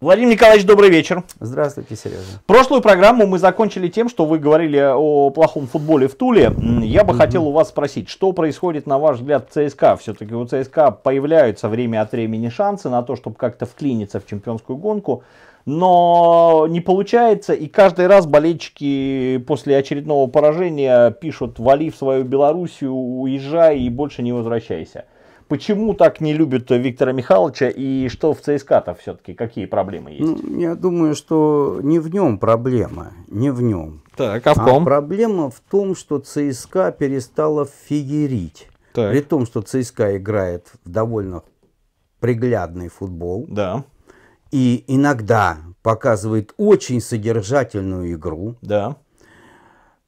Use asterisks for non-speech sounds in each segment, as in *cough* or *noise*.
Владимир Николаевич, добрый вечер. Здравствуйте, Сережа. Прошлую программу мы закончили тем, что вы говорили о плохом футболе в Туле. Я бы угу. хотел у вас спросить, что происходит, на ваш взгляд, в ЦСКА? Все-таки у ЦСКА появляются время от времени шансы на то, чтобы как-то вклиниться в чемпионскую гонку но не получается, и каждый раз болельщики после очередного поражения пишут «Вали в свою Белоруссию, уезжай и больше не возвращайся». Почему так не любят Виктора Михайловича и что в ЦСКА-то все-таки, какие проблемы есть? Ну, я думаю, что не в нем проблема, не в нем. Так, а в а ком? А проблема в том, что ЦСКА перестала фигерить. Так. При том, что ЦСКА играет в довольно приглядный футбол. Да. И иногда показывает очень содержательную игру. Да.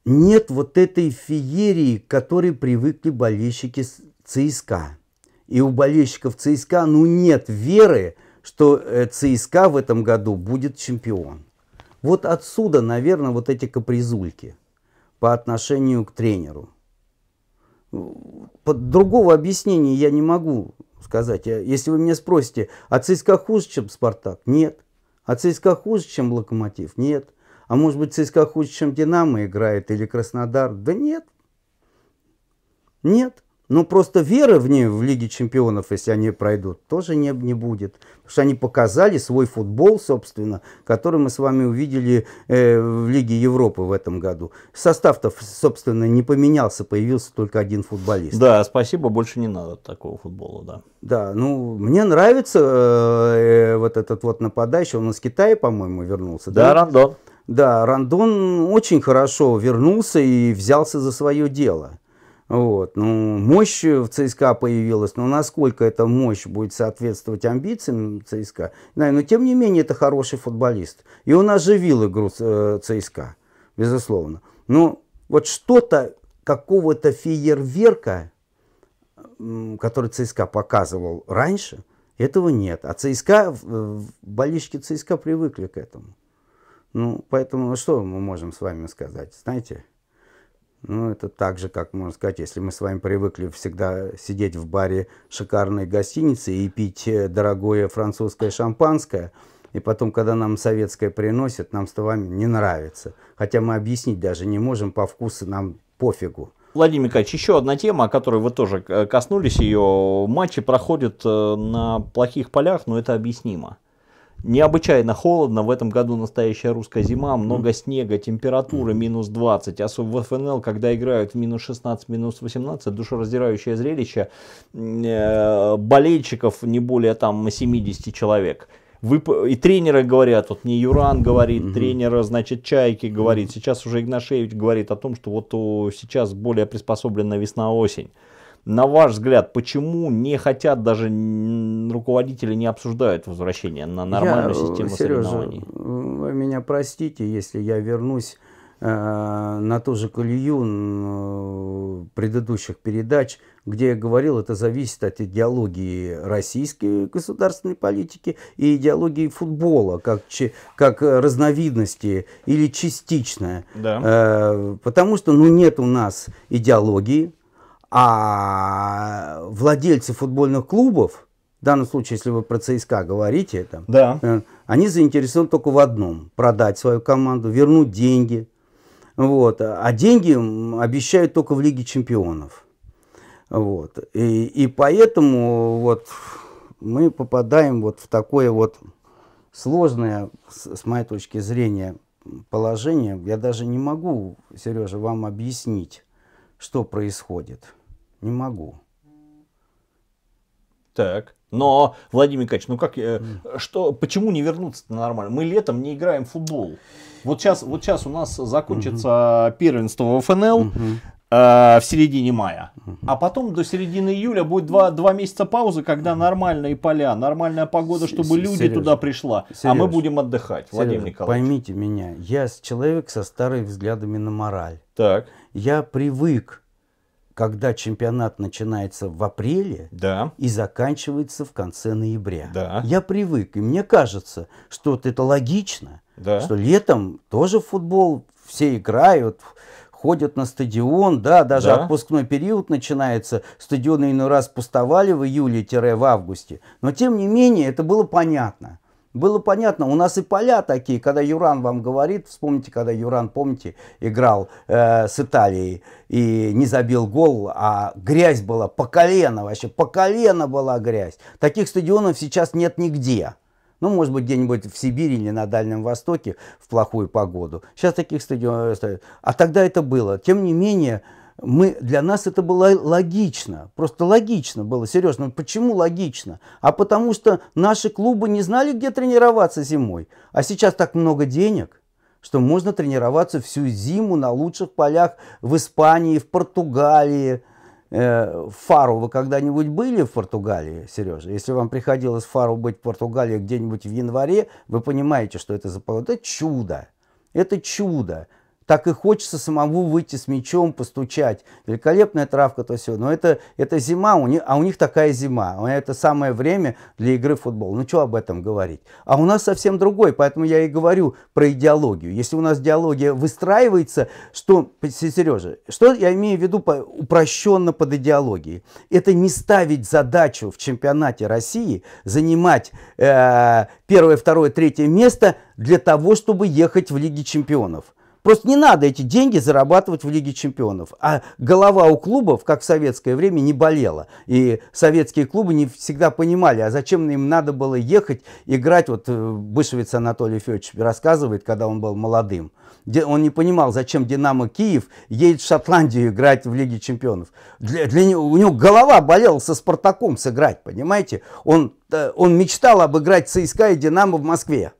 Нет вот этой феерии, к которой привыкли болельщики ЦСКА и у болельщиков ЦСКА ну нет веры, что э, ЦСКА в этом году будет чемпион. Вот отсюда, наверное, вот эти капризульки по отношению к тренеру. Под другого объяснения я не могу сказать. Если вы меня спросите, а ЦСКА хуже, чем Спартак? Нет. А ЦСКА хуже, чем Локомотив? Нет. А может быть ЦСКА хуже, чем Динамо играет или Краснодар? Да нет. Нет. Ну, просто веры в ней в Лиге чемпионов, если они пройдут, тоже не, не будет. Потому что они показали свой футбол, собственно, который мы с вами увидели э, в Лиге Европы в этом году. Состав-то, собственно, не поменялся, появился только один футболист. Да, спасибо, больше не надо такого футбола, да. Да, ну, мне нравится э, э вот этот вот нападающий, он из Китая, по-моему, вернулся. Да, да? Рандон. Да, Рандон очень хорошо вернулся и взялся за свое дело. Вот. Ну, мощь в ЦСКА появилась, но насколько эта мощь будет соответствовать амбициям ЦСКА, но тем не менее это хороший футболист. И он оживил игру э, ЦСКА, безусловно. Но ну, вот что-то, какого-то фейерверка, который ЦСКА показывал раньше, этого нет. А ЦСКА, болельщики ЦСКА привыкли к этому. Ну, поэтому ну, что мы можем с вами сказать, знаете? Ну, это так же, как можно сказать, если мы с вами привыкли всегда сидеть в баре шикарной гостиницы и пить э, дорогое французское шампанское, и потом, когда нам советское приносят, нам с вами не нравится. Хотя мы объяснить даже не можем, по вкусу нам пофигу. Владимир Николаевич, еще одна тема, о которой вы тоже э, коснулись ее. Матчи проходят э, на плохих полях, но это объяснимо. Необычайно холодно, в этом году настоящая русская зима, много снега, температура минус 20, особенно а в ФНЛ, когда играют минус 16, минус 18, душераздирающее зрелище, э, болельщиков не более там 70 человек. Вы, и тренеры говорят, вот мне Юран говорит, угу. тренера, значит, Чайки говорит, сейчас уже Игнашевич говорит о том, что вот сейчас более приспособлена весна-осень. На ваш взгляд, почему не хотят даже руководители не обсуждают возвращение на нормальную я, э, систему Сережа, соревнований? Вы меня простите, если я вернусь э, на ту же колею э, предыдущих передач, где я говорил, это зависит от идеологии российской государственной политики и идеологии футбола, как, как разновидности или частичная, Да. Потому что ну, нет у нас идеологии, а владельцы футбольных клубов, в данном случае, если вы про ЦСКА говорите, там, да. Э, они заинтересованы только в одном – продать свою команду, вернуть деньги. Вот. А деньги обещают только в Лиге чемпионов. Вот. И, и поэтому вот мы попадаем вот в такое вот сложное, с, с моей точки зрения, положение. Я даже не могу, Сережа, вам объяснить, что происходит. Не могу. Так. Но, Владимир Николаевич, ну как, э, что, почему не вернуться-то нормально? Мы летом не играем в футбол. Вот сейчас, вот сейчас у нас закончится угу. первенство в ФНЛ. Угу э, в середине мая. А потом до середины июля будет два, два месяца паузы, когда нормальные поля, нормальная погода, чтобы люди Сереж, туда пришла. Сереж, а мы будем отдыхать, Сереж, Владимир Николаевич. Поймите меня, я человек со старыми взглядами на мораль. Так. Я привык когда чемпионат начинается в апреле да. и заканчивается в конце ноября. Да. Я привык, и мне кажется, что вот это логично, да. что летом тоже в футбол все играют, ходят на стадион, да, даже да. отпускной период начинается, стадионы иной раз пустовали в июле-в августе, но тем не менее это было понятно было понятно, у нас и поля такие, когда Юран вам говорит, вспомните, когда Юран, помните, играл э, с Италией и не забил гол, а грязь была по колено вообще, по колено была грязь. Таких стадионов сейчас нет нигде. Ну, может быть, где-нибудь в Сибири или на Дальнем Востоке в плохую погоду. Сейчас таких стадионов... Э, а тогда это было. Тем не менее, мы, для нас это было логично, просто логично было, серьезно. Ну, почему логично? А потому что наши клубы не знали, где тренироваться зимой. А сейчас так много денег, что можно тренироваться всю зиму на лучших полях в Испании, в Португалии. Э, в Фару вы когда-нибудь были в Португалии, Сережа? Если вам приходилось в Фару быть в Португалии где-нибудь в январе, вы понимаете, что это за... Это чудо. Это чудо так и хочется самому выйти с мячом, постучать. Великолепная травка, то все. Но это, это зима, у них, а у них такая зима. Это самое время для игры в футбол. Ну, что об этом говорить? А у нас совсем другой, поэтому я и говорю про идеологию. Если у нас идеология выстраивается, что, Сережа, что я имею в виду по, упрощенно под идеологией? Это не ставить задачу в чемпионате России занимать э, первое, второе, третье место для того, чтобы ехать в Лиге чемпионов. Просто не надо эти деньги зарабатывать в Лиге чемпионов. А голова у клубов, как в советское время, не болела. И советские клубы не всегда понимали, а зачем им надо было ехать, играть. Вот э, Бышевец Анатолий Федорович рассказывает, когда он был молодым. Он не понимал, зачем «Динамо Киев» едет в Шотландию играть в Лиге чемпионов. Для, для него, у него голова болела со «Спартаком» сыграть, понимаете? Он, э, он мечтал играть ЦСКА и «Динамо» в Москве.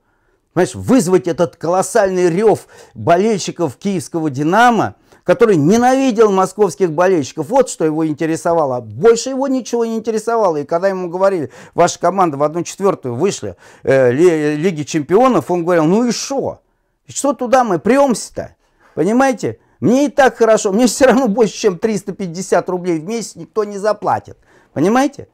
Понимаешь, вызвать этот колоссальный рев болельщиков киевского «Динамо», который ненавидел московских болельщиков. Вот что его интересовало. Больше его ничего не интересовало. И когда ему говорили, ваша команда в 1-4 вышли э, Лиги Чемпионов, он говорил, ну и что? Что туда мы премся-то? Понимаете? Мне и так хорошо. Мне все равно больше, чем 350 рублей в месяц никто не заплатит. Понимаете?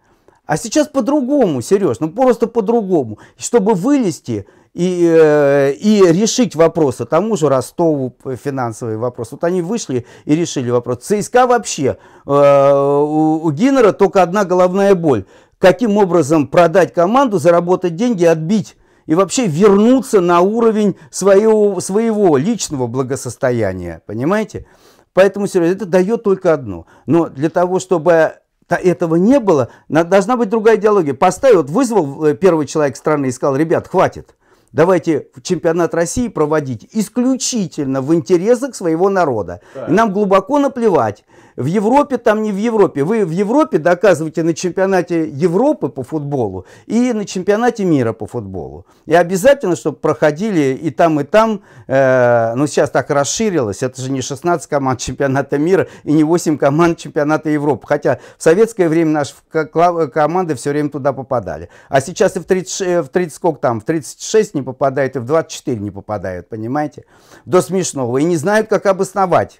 А сейчас по-другому, Сереж, ну просто по-другому. Чтобы вылезти, и, э, и решить вопросы. Тому же Ростову э, финансовый вопрос. Вот они вышли и решили вопрос. ЦСКА вообще, э, у, у Гиннера только одна головная боль. Каким образом продать команду, заработать деньги, отбить и вообще вернуться на уровень своего, своего личного благосостояния, понимаете? Поэтому, серьезно, это дает только одно. Но для того, чтобы этого не было, должна быть другая идеология. Поставил, вот вызвал первый человек страны и сказал, ребят, хватит давайте чемпионат России проводить исключительно в интересах своего народа. Да. И нам глубоко наплевать, в Европе там не в Европе. Вы в Европе доказываете на чемпионате Европы по футболу и на чемпионате мира по футболу. И обязательно, чтобы проходили и там, и там. Э, ну, сейчас так расширилось. Это же не 16 команд чемпионата мира и не 8 команд чемпионата Европы. Хотя в советское время наши команды все время туда попадали. А сейчас и в 30, в 30 сколько там, в 36 не попадают, и в 24 не попадают, понимаете? До смешного. И не знают, как обосновать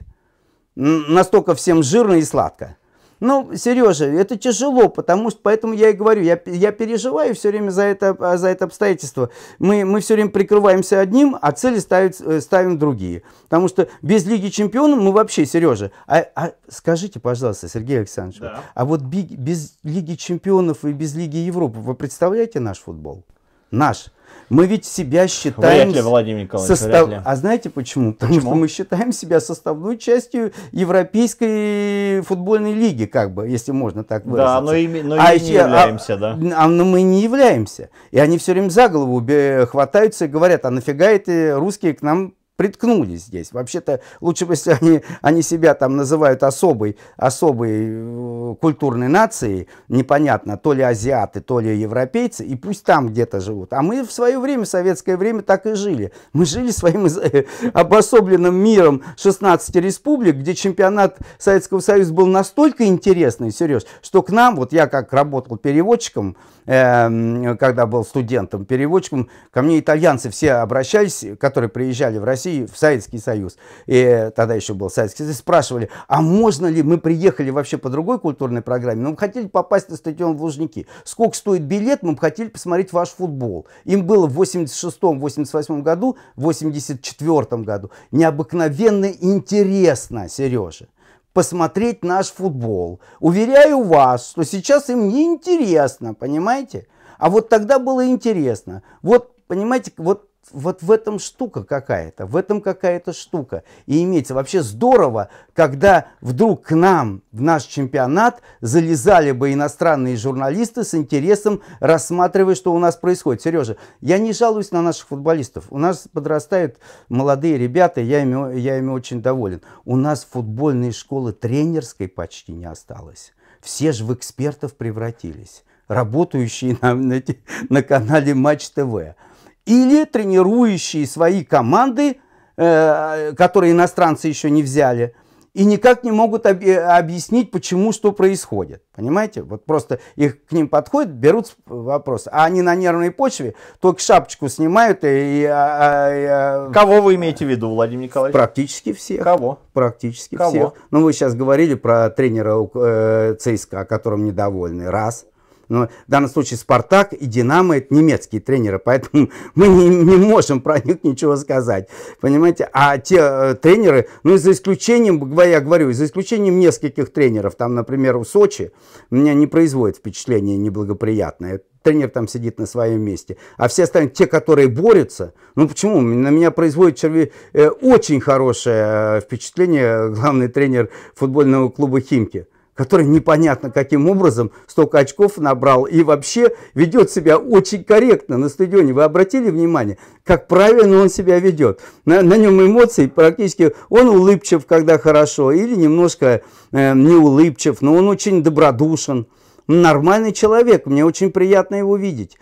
настолько всем жирно и сладко. Ну, Сережа, это тяжело, потому что, поэтому я и говорю, я, я переживаю все время за это, а, за это обстоятельство. Мы, мы все время прикрываемся одним, а цели ставят, э, ставим другие. Потому что без Лиги Чемпионов мы вообще, Сережа, а, а скажите, пожалуйста, Сергей Александрович, да. а вот без Лиги Чемпионов и без Лиги Европы вы представляете наш футбол? наш. Мы ведь себя считаем... Вряд ли, Владимир Николаевич, состав... вряд ли. А знаете почему? Потому что мы считаем себя составной частью Европейской футбольной лиги, как бы, если можно так выразиться. Да, но, и, но а и не а являемся, а, да. А, но мы не являемся. И они все время за голову хватаются и говорят, а нафига эти русские к нам приткнули здесь. Вообще-то лучше бы, если они, они себя там называют особой, особой э, культурной нацией, непонятно, то ли азиаты, то ли европейцы, и пусть там где-то живут. А мы в свое время, в советское время, так и жили. Мы жили своим э, обособленным миром 16 республик, где чемпионат Советского Союза был настолько интересный, Сереж, что к нам, вот я как работал переводчиком, эм, когда был студентом, переводчиком, ко мне итальянцы все обращались, которые приезжали в Россию, России в Советский Союз, и тогда еще был Советский Союз, спрашивали, а можно ли, мы приехали вообще по другой культурной программе, но мы хотели попасть на стадион в Лужники. Сколько стоит билет, мы хотели посмотреть ваш футбол. Им было в 86-88 году, в 84 году необыкновенно интересно, Сережа посмотреть наш футбол. Уверяю вас, что сейчас им не интересно, понимаете? А вот тогда было интересно. Вот, понимаете, вот вот в этом штука какая-то, в этом какая-то штука. И имейте, вообще здорово, когда вдруг к нам, в наш чемпионат, залезали бы иностранные журналисты с интересом, рассматривая, что у нас происходит. Сережа, я не жалуюсь на наших футболистов. У нас подрастают молодые ребята, я ими, я ими очень доволен. У нас футбольной школы тренерской почти не осталось. Все же в экспертов превратились, работающие на, на, на канале Матч ТВ или тренирующие свои команды, э, которые иностранцы еще не взяли, и никак не могут об объяснить, почему что происходит. Понимаете? Вот просто их к ним подходят, берут вопрос, а они на нервной почве только шапочку снимают и... и, а, а, и а, Кого вы имеете в виду, Владимир Николаевич? Практически всех. Кого? Практически Кого? всех. Ну, вы сейчас говорили про тренера э, ЦСКА, котором недовольны. Раз. Но в данном случае «Спартак» и «Динамо» — это немецкие тренеры, поэтому *laughs* мы не, не можем про них ничего сказать, понимаете? А те э, тренеры, ну, за исключением, я говорю, за исключением нескольких тренеров, там, например, у Сочи, меня не производит впечатление неблагоприятное, тренер там сидит на своем месте. А все остальные, те, которые борются, ну почему? На меня производит черви... Э, очень хорошее э, впечатление главный тренер футбольного клуба «Химки» который непонятно каким образом столько очков набрал и вообще ведет себя очень корректно на стадионе. Вы обратили внимание, как правильно он себя ведет? На, на нем эмоции практически, он улыбчив, когда хорошо, или немножко э, не улыбчив, но он очень добродушен нормальный человек, мне очень приятно его видеть.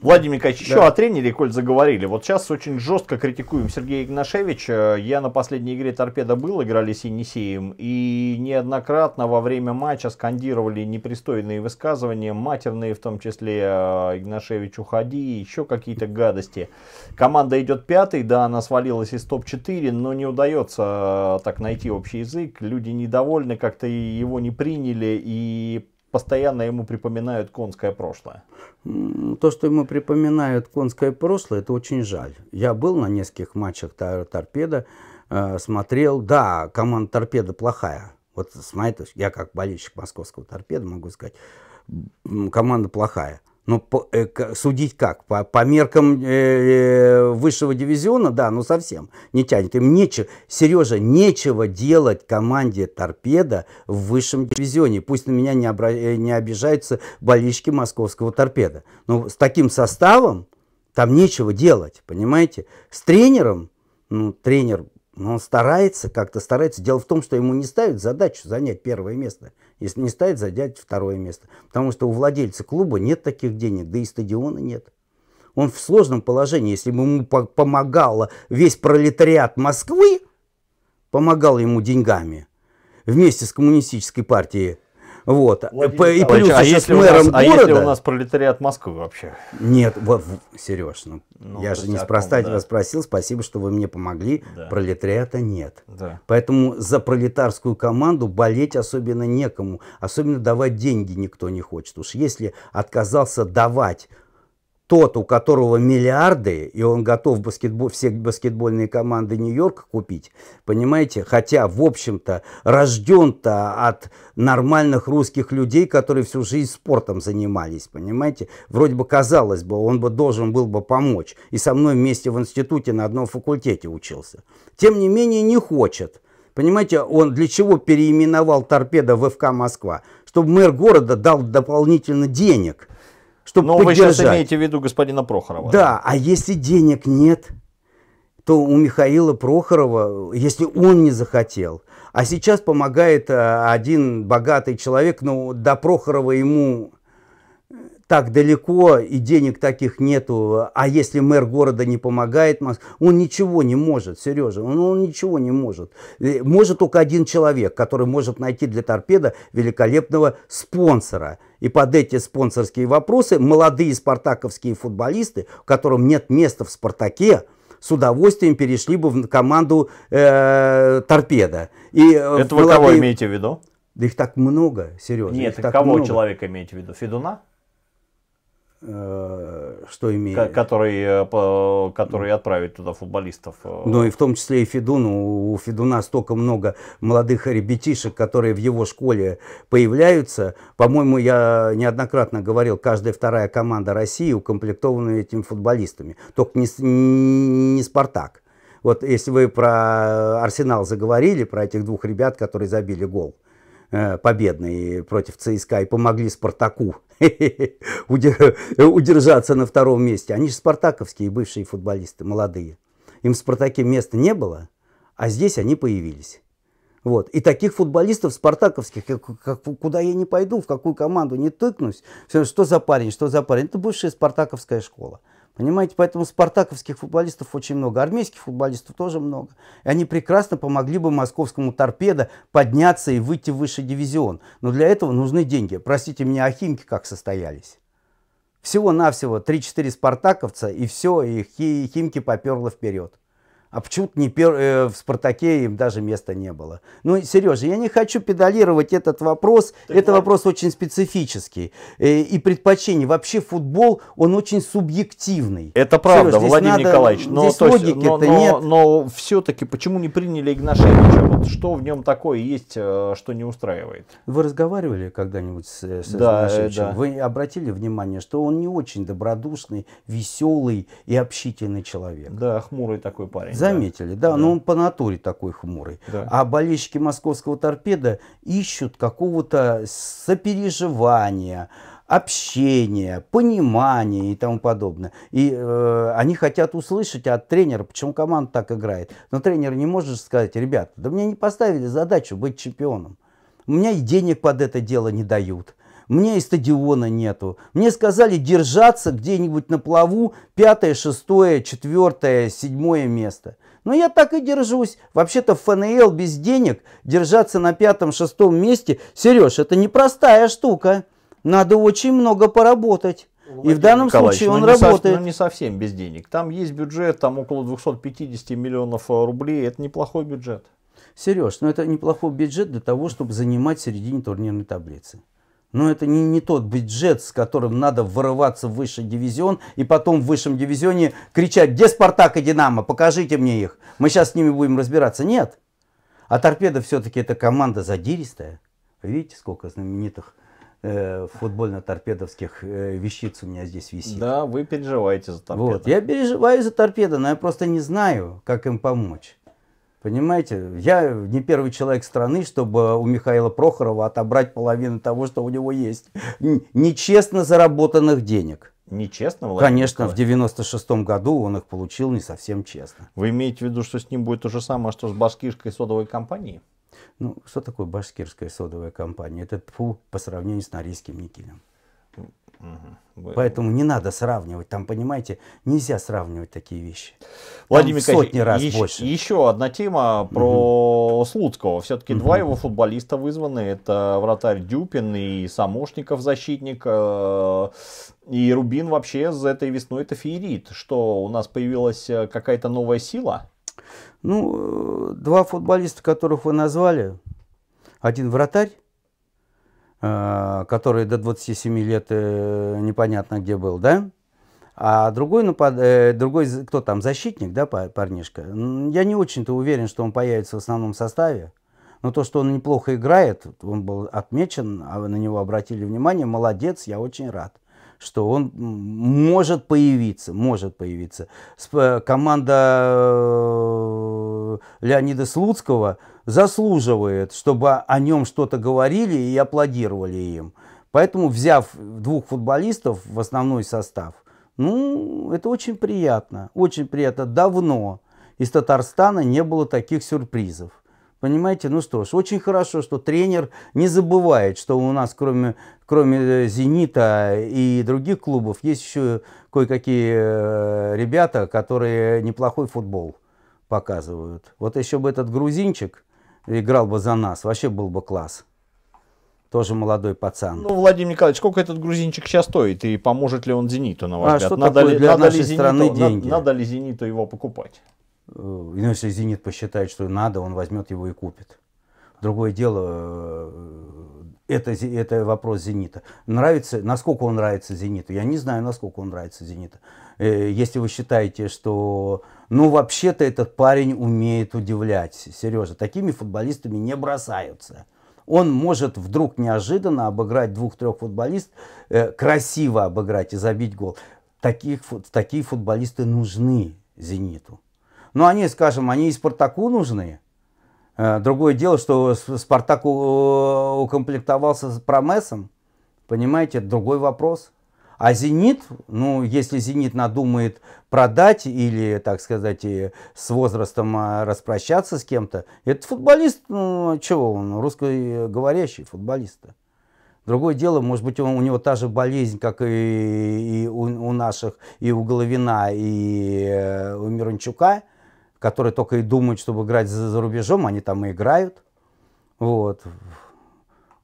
Владимир Николаевич, еще да. о тренере, коль заговорили. Вот сейчас очень жестко критикуем Сергея Игнашевича. Я на последней игре «Торпеда» был, играли с Енисеем. И неоднократно во время матча скандировали непристойные высказывания, матерные в том числе «А, «Игнашевич, уходи» еще какие-то гадости. Команда идет пятой, да, она свалилась из топ-4, но не удается а, так найти общий язык. Люди недовольны, как-то его не приняли и постоянно ему припоминают конское прошлое? То, что ему припоминают конское прошлое, это очень жаль. Я был на нескольких матчах тор торпеда, э, смотрел. Да, команда торпеда плохая. Вот с моей точки, я как болельщик московского торпеда могу сказать, команда плохая. Ну, по, э, судить как? По, по меркам э, э, высшего дивизиона, да, ну совсем не тянет. Им нечего, Сережа, нечего делать команде торпеда в высшем дивизионе. Пусть на меня не, обра... Э, не обижаются болельщики московского торпеда. Но ну, с таким составом там нечего делать, понимаете? С тренером, ну, тренер, ну, он старается как-то, старается. Дело в том, что ему не ставят задачу занять первое место – если не ставит, занять второе место. Потому что у владельца клуба нет таких денег, да и стадиона нет. Он в сложном положении, если бы ему помогало весь пролетариат Москвы, помогал ему деньгами вместе с коммунистической партией вот. и плюс а если мэром нас, города... А если у нас пролетариат Москвы вообще? Нет, вот, Сереж, ну, ну я же неспроста тебя да. спросил, спасибо, что вы мне помогли, да. пролетариата нет. Да. Поэтому за пролетарскую команду болеть особенно некому, особенно давать деньги никто не хочет. Уж если отказался давать тот, у которого миллиарды, и он готов баскетбол, все баскетбольные команды Нью-Йорка купить, понимаете, хотя, в общем-то, рожден-то от нормальных русских людей, которые всю жизнь спортом занимались, понимаете, вроде бы, казалось бы, он бы должен был бы помочь, и со мной вместе в институте на одном факультете учился. Тем не менее, не хочет. Понимаете, он для чего переименовал торпедо в ФК Москва? Чтобы мэр города дал дополнительно денег – чтобы Но поддержать. вы сейчас имеете в виду господина Прохорова. Да, а если денег нет, то у Михаила Прохорова, если он не захотел, а сейчас помогает э, один богатый человек, но до Прохорова ему э, так далеко и денег таких нету, а если мэр города не помогает, он ничего не может, Сережа, он, он ничего не может. Э, может только один человек, который может найти для торпеда великолепного спонсора. И под эти спонсорские вопросы молодые спартаковские футболисты, которым нет места в «Спартаке», с удовольствием перешли бы в команду э, «Торпеда». И э, Это вы кого имеете в виду? Да их так много, серьезно. Нет, их так кого много. человека имеете в виду? Федуна? Э, что имеет. Который, э, который отправит туда футболистов. Э. Ну и в том числе и Федуну. У Федуна столько много молодых ребятишек, которые в его школе появляются. По-моему, я неоднократно говорил, каждая вторая команда России укомплектована этими футболистами. Только не, не «Спартак». Вот если вы про «Арсенал» заговорили, про этих двух ребят, которые забили гол – Э, победные против ЦСКА и помогли Спартаку *laughs* удержаться на втором месте. Они же спартаковские бывшие футболисты, молодые. Им в «Спартаке» места не было, а здесь они появились. Вот. И таких футболистов спартаковских, как, как, куда я не пойду, в какую команду не тыкнусь, все, что за парень, что за парень. Это бывшая спартаковская школа. Понимаете, поэтому спартаковских футболистов очень много, армейских футболистов тоже много. И они прекрасно помогли бы московскому торпедо подняться и выйти в высший дивизион. Но для этого нужны деньги. Простите меня, а химки как состоялись? Всего-навсего 3-4 спартаковца и все, и химки поперло вперед. А почему-то не пер... э, в «Спартаке» им даже места не было. Ну, Сережа, я не хочу педалировать этот вопрос. Так Это ладно. вопрос очень специфический. Э, и предпочтение. Вообще футбол, он очень субъективный. Это правда, Сереж, Владимир надо... Николаевич. Но, здесь логики но, но, нет. Но, но все-таки, почему не приняли Игнашевича? Вот что в нем такое есть, э, что не устраивает? Вы разговаривали когда-нибудь с, э, с да, Игнашевичем? Да. Вы обратили внимание, что он не очень добродушный, веселый и общительный человек? Да, хмурый такой парень. За Заметили, да, да, но он по натуре такой хмурый. Да. А болельщики московского торпеда ищут какого-то сопереживания, общения, понимания и тому подобное. И э, они хотят услышать от тренера, почему команда так играет. Но тренер не может сказать, ребят, да мне не поставили задачу быть чемпионом. У меня и денег под это дело не дают мне и стадиона нету. Мне сказали держаться где-нибудь на плаву пятое, шестое, четвертое, седьмое место. Но я так и держусь. Вообще-то в ФНЛ без денег держаться на пятом, шестом месте, Сереж, это непростая штука. Надо очень много поработать. Владимир и в данном Николаевич, случае ну, он ну, работает. Со, ну, не совсем без денег. Там есть бюджет, там около 250 миллионов э, рублей. Это неплохой бюджет. Сереж, ну это неплохой бюджет для того, чтобы занимать середине турнирной таблицы. Но это не, не тот бюджет, с которым надо вырываться в высший дивизион и потом в высшем дивизионе кричать, где Спартак и Динамо, покажите мне их, мы сейчас с ними будем разбираться. Нет. А торпеда все-таки это команда задиристая. Видите, сколько знаменитых э, футбольно-торпедовских э, вещиц у меня здесь висит. Да, вы переживаете за торпеду. Вот, я переживаю за торпеду, но я просто не знаю, как им помочь. Понимаете, я не первый человек страны, чтобы у Михаила Прохорова отобрать половину того, что у него есть. Нечестно заработанных денег. Нечестно, Владимир Конечно, Николаевич. в 96 году он их получил не совсем честно. Вы имеете в виду, что с ним будет то же самое, что с башкирской содовой компанией? Ну, что такое башкирская содовая компания? Это фу по сравнению с норильским никелем. Угу. Поэтому не надо сравнивать. Там, понимаете, нельзя сравнивать такие вещи. Владимир Там сотни раз еще, больше. Еще одна тема про угу. Слуцкого. Все-таки угу. два его футболиста вызваны. Это вратарь Дюпин и Самошников защитник. Э, и Рубин вообще за этой весной это феерит. Что у нас появилась э, какая-то новая сила? Ну, э, два футболиста, которых вы назвали. Один вратарь, Э, который до 27 лет э, непонятно где был, да? А другой, ну напад... Э, другой кто там, защитник, да, парнишка? Я не очень-то уверен, что он появится в основном составе. Но то, что он неплохо играет, он был отмечен, а на него обратили внимание, молодец, я очень рад что он может появиться, может появиться. Э, команда э, Леонида Слуцкого заслуживает, чтобы о нем что-то говорили и аплодировали им. Поэтому, взяв двух футболистов в основной состав, ну, это очень приятно, очень приятно. Давно из Татарстана не было таких сюрпризов. Понимаете, ну что ж, очень хорошо, что тренер не забывает, что у нас кроме, кроме э, «Зенита» и других клубов есть еще кое-какие э, ребята, которые неплохой футбол показывают. Вот еще бы этот грузинчик играл бы за нас, вообще был бы класс. Тоже молодой пацан. Ну, Владимир Николаевич, сколько этот грузинчик сейчас стоит и поможет ли он «Зениту», на ваш а взгляд? Что надо такое ли, для надо нашей ли «Зениту», деньги? Надо, надо ли «Зениту» его покупать? Э, Иначе «Зенит» посчитает, что надо, он возьмет его и купит. Другое дело, э, это, это вопрос «Зенита». Нравится, насколько он нравится «Зениту»? Я не знаю, насколько он нравится «Зениту». Э, если вы считаете, что... Ну, вообще-то этот парень умеет удивлять, Сережа. Такими футболистами не бросаются он может вдруг неожиданно обыграть двух-трех футболистов, красиво обыграть и забить гол. Таких, такие футболисты нужны «Зениту». Но ну, они, скажем, они и Спартаку нужны. Э, другое дело, что Спартак укомплектовался с Промесом. Понимаете, другой вопрос. А «Зенит», ну, если «Зенит» надумает продать или, так сказать, с возрастом а, распрощаться с кем-то, это футболист, ну, чего он, русскоговорящий футболист -то. Другое дело, может быть, он, у него та же болезнь, как и, и у, у наших, и у Головина, и э, у Мирончука – которые только и думают, чтобы играть за, за рубежом, они там и играют. Вот.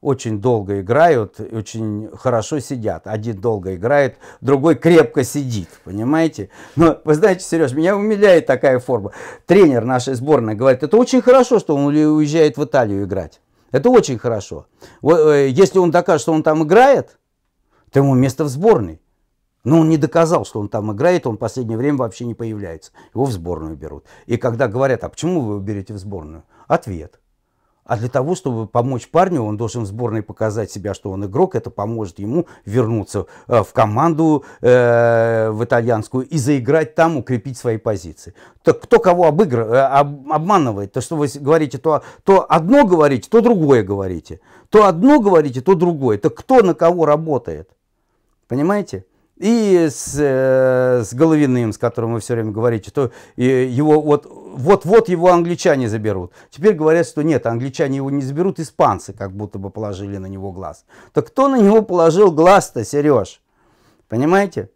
Очень долго играют, очень хорошо сидят. Один долго играет, другой крепко сидит, понимаете? Но вы знаете, Сереж, меня умиляет такая форма. Тренер нашей сборной говорит, это очень хорошо, что он уезжает в Италию играть. Это очень хорошо. Э, если он докажет, что он там играет, то ему место в сборной. Но он не доказал, что он там играет, он в последнее время вообще не появляется. Его в сборную берут. И когда говорят, а почему вы его берете в сборную? Ответ. А для того, чтобы помочь парню, он должен в сборной показать себя, что он игрок. Это поможет ему вернуться э, в команду э, в итальянскую и заиграть там, укрепить свои позиции. Так кто кого обыгр... Э, обманывает? То, что вы говорите, то, то одно говорите, то другое говорите. То одно говорите, то другое. Так кто на кого работает? Понимаете? и с, э, с Головиным, с которым вы все время говорите, что его вот, вот-вот его англичане заберут. Теперь говорят, что нет, англичане его не заберут, испанцы как будто бы положили на него глаз. Так кто на него положил глаз-то, Сереж? Понимаете?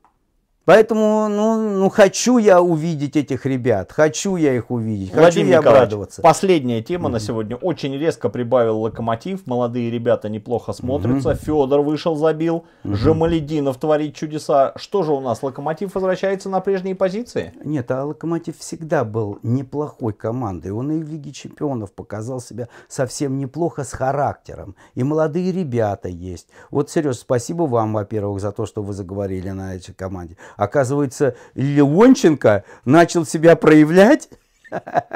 Поэтому, ну, ну, хочу я увидеть этих ребят, хочу я их увидеть, Владимир хочу я Николаевич, обрадоваться. Последняя тема mm-hmm. на сегодня. Очень резко прибавил локомотив. Молодые ребята неплохо смотрятся. Mm-hmm. Федор вышел, забил. Mm-hmm. Жамалединов творит чудеса. Что же у нас? Локомотив возвращается на прежние позиции? Нет, а локомотив всегда был неплохой командой. Он и в Лиге Чемпионов показал себя совсем неплохо с характером. И молодые ребята есть. Вот, Сереж, спасибо вам, во-первых, за то, что вы заговорили на этой команде. Оказывается, Леонченко начал себя проявлять. *laughs*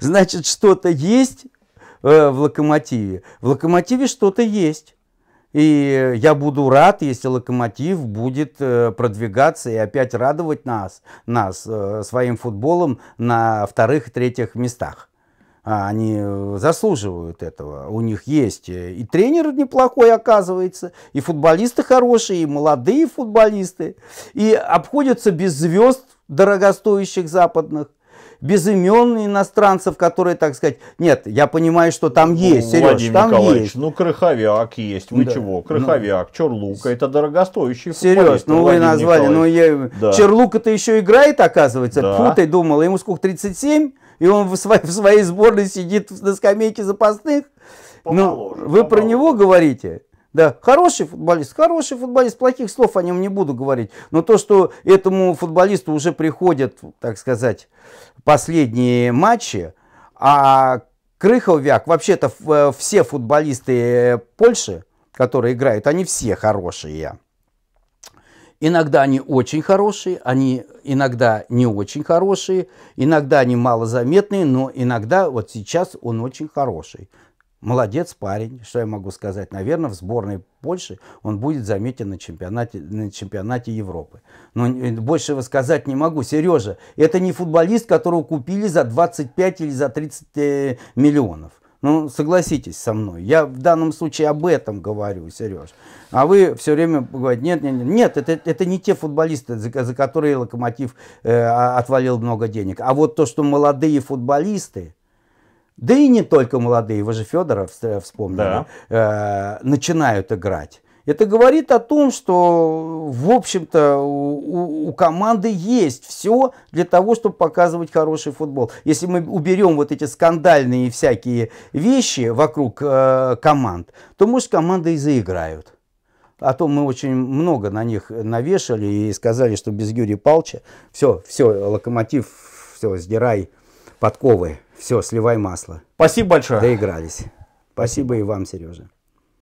Значит, что-то есть э, в «Локомотиве». В «Локомотиве» что-то есть. И я буду рад, если «Локомотив» будет э, продвигаться и опять радовать нас, нас э, своим футболом на вторых и третьих местах. А, они э, заслуживают этого. У них есть э, и тренер неплохой, оказывается, и футболисты хорошие, и молодые футболисты. И обходятся без звезд дорогостоящих западных без имен иностранцев, которые, так сказать, нет, я понимаю, что там ну, есть, ну, Сереж, там Николаевич, есть. ну крыховяк есть, вы да. чего, ну. крыховяк, ну, Черлука, это дорогостоящий Сереж, ну Владимир назвали, ну, Николаевич. ну я, да. Черлука-то еще играет, оказывается, да. путай думал, ему сколько, 37? и он в своей, в своей сборной сидит на скамейке запасных. Ну, помоложе, ну, вы помоложе. про него говорите? Да, хороший футболист, хороший футболист, плохих слов о нем не буду говорить. Но то, что этому футболисту уже приходят, так сказать, последние матчи, а Крыховяк, вообще-то э, все футболисты э, Польши, которые играют, они все хорошие. Иногда они очень хорошие, они иногда не очень хорошие, иногда они малозаметные, но иногда вот сейчас он очень хороший. Молодец парень, что я могу сказать. Наверное, в сборной Польши он будет заметен на чемпионате, на чемпионате Европы. Но э, больше сказать не могу. Сережа, это не футболист, которого купили за 25 или за 30 э, миллионов. Ну, согласитесь со мной. Я в данном случае об этом говорю, Сереж. А вы все время говорите, нет, нет, нет, это, это не те футболисты, за, за которые Локомотив э, а, отвалил много денег. А вот то, что молодые футболисты, да и не только молодые, вы же Федоров вспомнили, да. э, начинают играть. Это говорит о том, что, в общем-то, у, у команды есть все для того, чтобы показывать хороший футбол. Если мы уберем вот эти скандальные всякие вещи вокруг э, команд, то, может, команды и заиграют. А то мы очень много на них навешали и сказали, что без Юрия Палча все, все, локомотив, все, сдирай подковы, все, сливай масло. Спасибо большое. Доигрались. Спасибо, Спасибо и вам, Сережа.